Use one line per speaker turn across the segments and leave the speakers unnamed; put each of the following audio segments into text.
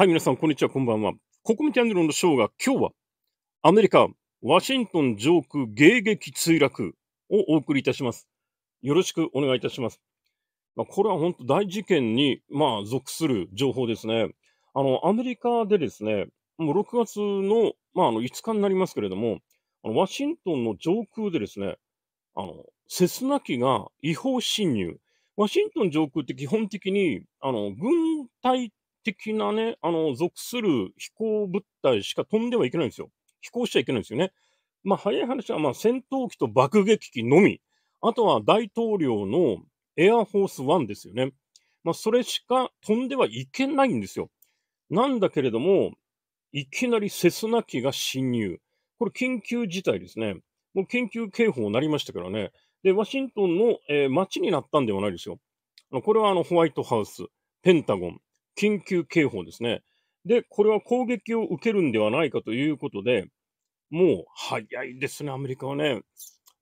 はい、皆さん、こんにちは、こんばんは。国コチャンネルのショーが今日は、アメリカ、ワシントン上空迎撃墜落をお送りいたします。よろしくお願いいたします。まあ、これは本当大事件に、まあ、属する情報ですね。あの、アメリカでですね、もう6月の、まあ、あの5日になりますけれども、あのワシントンの上空でですね、あの、セスナ機が違法侵入。ワシントン上空って基本的に、あの、軍隊的なね、あの、属する飛行物体しか飛んではいけないんですよ。飛行しちゃいけないんですよね。まあ、早い話は、まあ、戦闘機と爆撃機のみ。あとは大統領のエアフォースワンですよね。まあ、それしか飛んではいけないんですよ。なんだけれども、いきなりセスナ機が侵入。これ緊急事態ですね。もう緊急警報になりましたからね。で、ワシントンの、えー、街になったんではないですよ。これはあのホワイトハウス、ペンタゴン、緊急警報ですね。で、これは攻撃を受けるんではないかということで、もう早いですね、アメリカはね。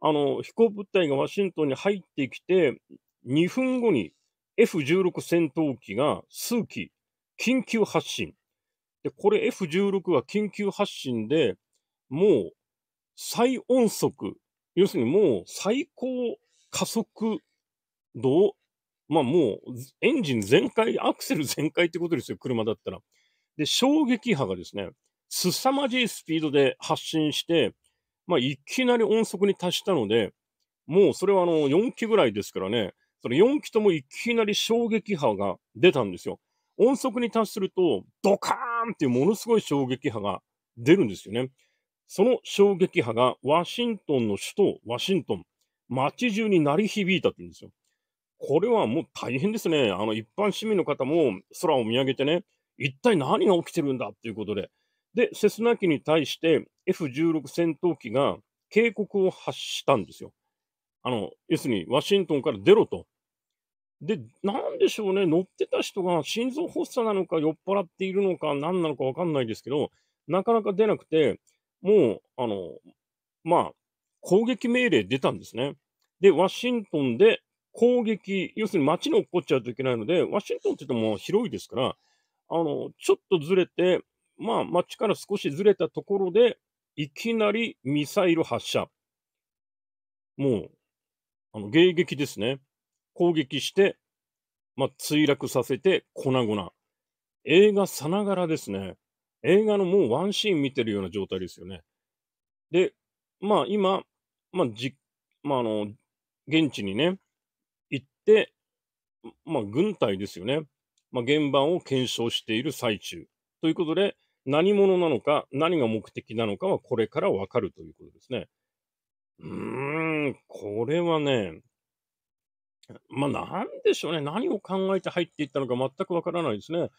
あの、飛行物体がワシントンに入ってきて、2分後に F16 戦闘機が数機緊急発進。で、これ F16 は緊急発進で、もう最音速、要するにもう最高加速度をまあもうエンジン全開、アクセル全開ってことですよ、車だったら。で、衝撃波がですね、凄まじいスピードで発進して、まあいきなり音速に達したので、もうそれはあの4機ぐらいですからね、その4機ともいきなり衝撃波が出たんですよ。音速に達すると、ドカーンっていうものすごい衝撃波が出るんですよね。その衝撃波がワシントンの首都、ワシントン、街中に鳴り響いたって言うんですよ。これはもう大変ですね。あの、一般市民の方も空を見上げてね、一体何が起きてるんだっていうことで。で、セスナ機に対して F16 戦闘機が警告を発したんですよ。あの、要するにワシントンから出ろと。で、なんでしょうね、乗ってた人が心臓発作なのか酔っ払っているのか何なのかわかんないですけど、なかなか出なくて、もう、あの、まあ、攻撃命令出たんですね。で、ワシントンで攻撃、要するに街に落っこっちゃうといけないので、ワシントンって言っても広いですから、あの、ちょっとずれて、まあ、街から少しずれたところで、いきなりミサイル発射。もう、あの、迎撃ですね。攻撃して、まあ、墜落させて粉々。映画さながらですね。映画のもうワンシーン見てるような状態ですよね。で、まあ今、まあじ、まああの、現地にね、で、まあ、軍隊ですよね。まあ、現場を検証している最中。ということで、何者なのか、何が目的なのかはこれからわかるということですね。うーん、これはね、まあ、なんでしょうね。何を考えて入っていったのか全くわからないですね。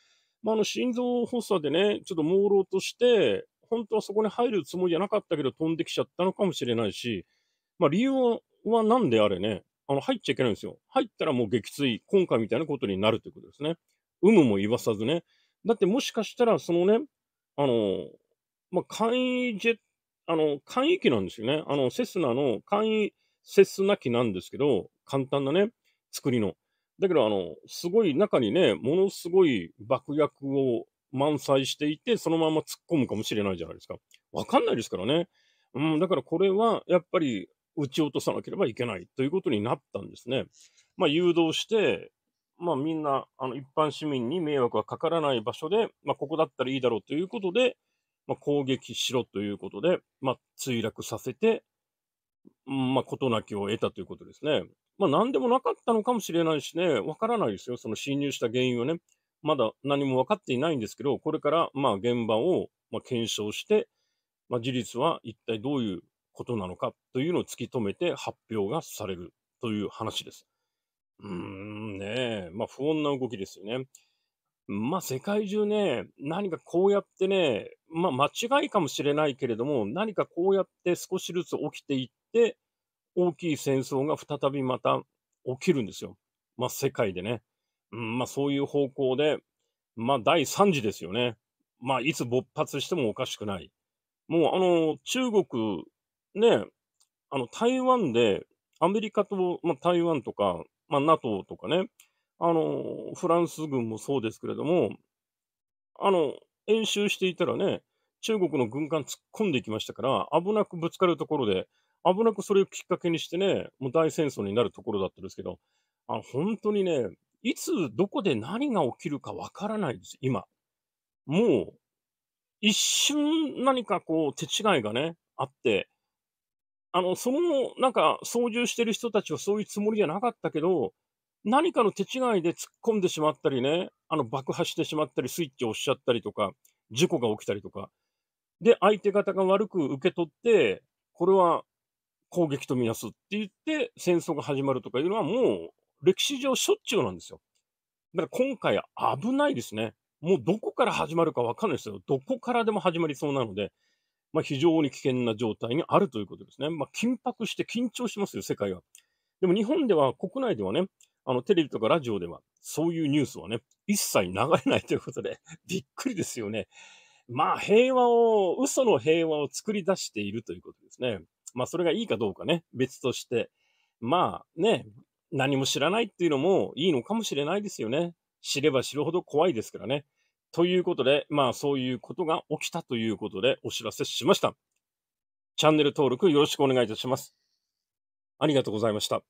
まあ、あの、心臓発作でね、ちょっと朦朧として、本当はそこに入るつもりじゃなかったけど飛んできちゃったのかもしれないし、まあ、理由は何であれね、あの、入っちゃいけないんですよ。入ったらもう撃墜、今回みたいなことになるということですね。有無も言わさずね。だってもしかしたら、そのね、あの、まあ、簡易ジェあの、簡易機なんですよね。あの、セスナの簡易セスナ機なんですけど、簡単なね、作りの。だけど、あの、すごい中にね、ものすごい爆薬を満載していて、そのまま突っ込むかもしれないじゃないですか。わかんないですからね。うん、だからこれは、やっぱり、撃ち落とさなければいけないということになったんですね。まあ、誘導して、まあ、みんな、あの、一般市民に迷惑がかからない場所で、まあ、ここだったらいいだろうということで、まあ、攻撃しろということで、まあ、墜落させて、まあ、事なきを得たということですね。まあ、何でもなかったのかもしれないしね、わからないですよ。その侵入した原因はね、まだ何も分かっていないんですけど、これから、まあ、現場を、まあ、検証して、まあ、事実は一体どういうことなのかというのを突き止めて発表がされるという話です。うーんねえ、まあ不穏な動きですよね。まあ世界中ね、何かこうやってね、まあ間違いかもしれないけれども、何かこうやって少しずつ起きていって、大きい戦争が再びまた起きるんですよ。まあ世界でね。うん、まあそういう方向で、まあ第3次ですよね。まあいつ勃発してもおかしくない。もうあの、中国で、あの、台湾で、アメリカと、まあ、台湾とか、まあ、NATO とかね、あの、フランス軍もそうですけれども、あの、演習していたらね、中国の軍艦突っ込んでいきましたから、危なくぶつかるところで、危なくそれをきっかけにしてね、もう大戦争になるところだったんですけど、あ本当にね、いつどこで何が起きるかわからないです、今。もう、一瞬何かこう手違いがね、あって、あの、その、なんか、操縦してる人たちはそういうつもりじゃなかったけど、何かの手違いで突っ込んでしまったりね、あの、爆破してしまったり、スイッチを押しちゃったりとか、事故が起きたりとか。で、相手方が悪く受け取って、これは攻撃とみなすって言って、戦争が始まるとかいうのはもう、歴史上しょっちゅうなんですよ。だから今回危ないですね。もうどこから始まるかわかんないですよ。どこからでも始まりそうなので。まあ、非常に危険な状態にあるということですね。まあ、緊迫して緊張しますよ、世界は。でも日本では、国内ではね、あのテレビとかラジオでは、そういうニュースはね、一切流れないということで、びっくりですよね。まあ、平和を、嘘の平和を作り出しているということですね。まあ、それがいいかどうかね、別として。まあね、何も知らないっていうのもいいのかもしれないですよね。知れば知るほど怖いですからね。ということで、まあそういうことが起きたということでお知らせしました。チャンネル登録よろしくお願いいたします。ありがとうございました。